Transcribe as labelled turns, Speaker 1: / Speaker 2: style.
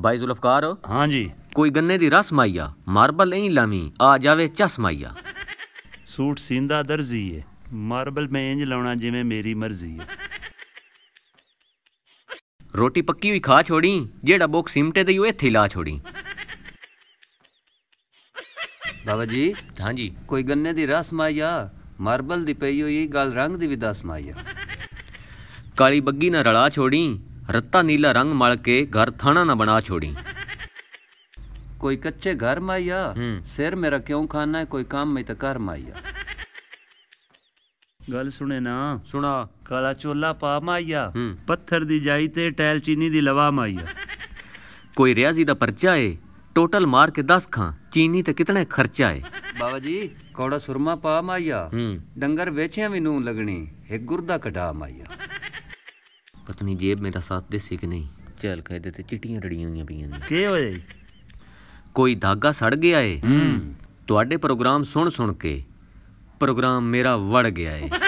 Speaker 1: ਬਾਈ ਜ਼ੁਲਫਕਾਰ ਹਾਂਜੀ ਕੋਈ ਗੰਨੇ ਦੀ ਰਸ ਮਾਈਆ ਮਾਰਬਲ ਨਹੀਂ ਲਾਵੀ ਆ ਜਾਵੇ ਚਸ ਮਾਈਆ ਸੂਟ ਸਿੰਦਾ ਦਰਜ਼ੀ
Speaker 2: ਏ ਮਾਰਬਲ ਮੈਂ ਇੰਜ ਲਾਉਣਾ ਜਿਵੇਂ ਮੇਰੀ ਮਰਜ਼ੀ ਏ
Speaker 1: ਰੋਟੀ ਪੱਕੀ ਹੋਈ ਖਾ ਛੋੜੀ ਜਿਹੜਾ ਬੋਕ ਸਿਮਟੇ ਤੇ ਉਹ ਇੱਥੇ ਲਾ ਛੋੜੀ
Speaker 3: ਬਾਬਾ ਜੀ ਹਾਂਜੀ ਕੋਈ ਗੰਨੇ ਦੀ ਰਸ ਮਾਈਆ ਮਾਰਬਲ ਦੀ ਪਈ ਹੋਈ ਗੱਲ ਰੰਗ ਦੀ ਵੀ ਦੱਸ ਮਾਇਆ ਕਾਲੀ ਬੱਗੀ ਨਾ ਰਲਾ ਛੋੜੀ
Speaker 1: ਰੱਤਾ ਨੀਲਾ ਰੰਗ ਮਲ ਕੇ ਘਰ ਥਾਣਾ ਨਾ ਬਣਾ ਛੋੜੀ
Speaker 3: ਕੋਈ ਕੱਚੇ ਘਰ ਮਾਇਆ ਸਿਰ ਮੇਰਾ ਕਿਉਂ खाना ਹੈ ਕੋਈ ਕੰਮ ਮੈਂ ਤਾਂ ਕਰ ਮਾਇਆ
Speaker 2: ਗੱਲ ਸੁਣੇ ਨਾ ਸੁਣਾ ਕਾਲਾ ਚੋਲਾ ਪਾ ਮਾਇਆ ਪੱਥਰ ਦੀ ਜਾਈ
Speaker 1: ਤੇ ਟੈਲ ਚੀਨੀ ਦੀ ਲਵਾ ਮਾਇਆ ਕੋਈ ਰਿਆਜ਼ੀ ਦਾ ਪਰਚਾ ਏ ਟੋਟਲ ਮਾਰ ਕੇ 10 ਖਾਂ ਚੀਨੀ ਤੇ ਕਿਤਨੇ ਖਰਚਾ ਏ
Speaker 3: ਬਾਬਾ ਜੀ ਕੋੜਾ ਸੁਰਮਾ ਪਾ ਮਾਇਆ ਡੰਗਰ ਵੇਚਿਆ ਵੀ ਨੂੰ ਲਗਣੀ ਇੱਕ ਗੁਰਦਾ ਕਢਾ ਮਾਇਆ
Speaker 1: ਪਤਾ ਨਹੀਂ ਜੇਬ ਮੇਰਾ ਸਾਥ ਦੇ ਸੀ ਕਿ ਨਹੀਂ ਚਲ ਕਹਦੇ ਤੇ ਚਿੱਟੀਆਂ ਰੜੀਆਂ ਹੋਈਆਂ ਪਈਆਂ ਨੇ ਕੀ ਹੋਇਆ ਜੀ ਕੋਈ ਧਾਗਾ ਸੜ ਗਿਆ ਏ ਹੂੰ ਤੁਹਾਡੇ ਪ੍ਰੋਗਰਾਮ ਸੁਣ ਸੁਣ ਕੇ ਪ੍ਰੋਗਰਾਮ ਮੇਰਾ ਵੜ ਗਿਆ ਏ